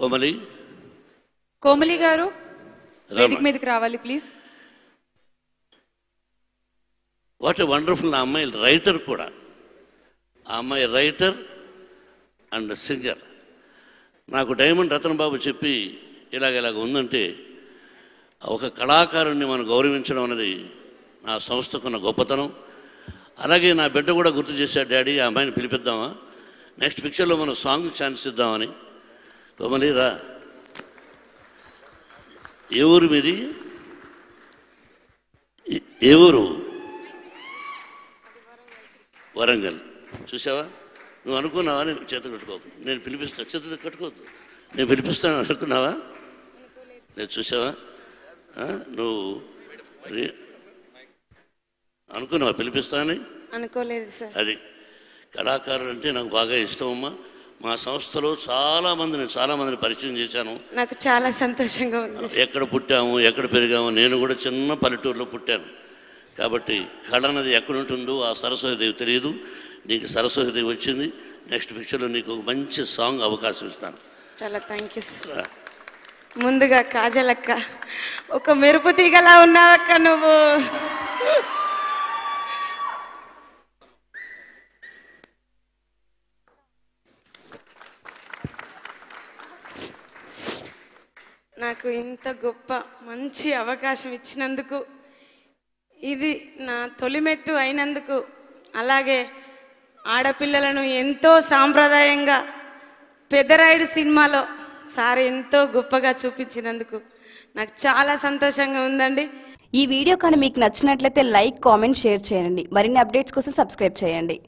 కోమలి కోమలి గారు వేదిక మీదకి రావాలి ప్లీజ్ వాట్ వండర్ఫుల్ ఆ అమ్మాయి రైటర్ కూడా ఆ అమ్మాయి రైటర్ అండ్ సింగర్ నాకు డైమండ్ రతన్ బాబు చెప్పి ఇలాగ ఇలాగ ఉందంటే ఒక కళాకారుణ్ణి మనం గౌరవించడం అనేది నా సంస్థకున్న గొప్పతనం అలాగే నా బిడ్డ కూడా గుర్తు చేశాడు డాడీ ఆ అమ్మాయిని పిలిపిద్దామా నెక్స్ట్ పిక్చర్లో మనం సాంగ్ ఛాన్స్ ఇద్దామని తమని రా ఏ ఊరు మీది ఏ ఊరు వరంగల్ చూసావా నువ్వు అనుకున్నావా నేను చేత కట్టుకోకు నేను పిలిపిస్తా చేత కట్టుకోవద్దు నేను పిలిపిస్తాను అనుకున్నావా నేను చూసావా నువ్వు అనుకున్నావా అని అనుకోలేదు సార్ అది కళాకారులు అంటే నాకు బాగా ఇష్టం అమ్మా మా సంస్థలో చాలా మందిని చాలా మందిని పరిచయం చేశాను నాకు చాలా సంతోషంగా ఉంది ఎక్కడ పుట్టాము ఎక్కడ పెరిగాము నేను కూడా చిన్న పల్లెటూరులో పుట్టాను కాబట్టి కళ అన్నది ఎక్కడుంటుందో ఆ సరస్వతిదేవి తెలియదు నీకు సరస్వతిదేవి వచ్చింది నెక్స్ట్ పిక్చర్లో నీకు ఒక మంచి సాంగ్ అవకాశం ఇస్తాను చాలా థ్యాంక్ యూ సార్ ముందుగా కాజలక్క ఒక మెరుపు తీగలా ఉన్నావక్క నువ్వు నాకు ఇంత గొప్ప మంచి అవకాశం ఇచ్చినందుకు ఇది నా తొలిమెట్టు అయినందుకు అలాగే ఆడపిల్లలను ఎంతో సాంప్రదాయంగా పెదరాయుడు సినిమాలో సార్ ఎంతో గొప్పగా చూపించినందుకు నాకు చాలా సంతోషంగా ఉందండి ఈ వీడియో కానీ మీకు నచ్చినట్లయితే లైక్ కామెంట్ షేర్ చేయండి మరిన్ని అప్డేట్స్ కోసం సబ్స్క్రైబ్ చేయండి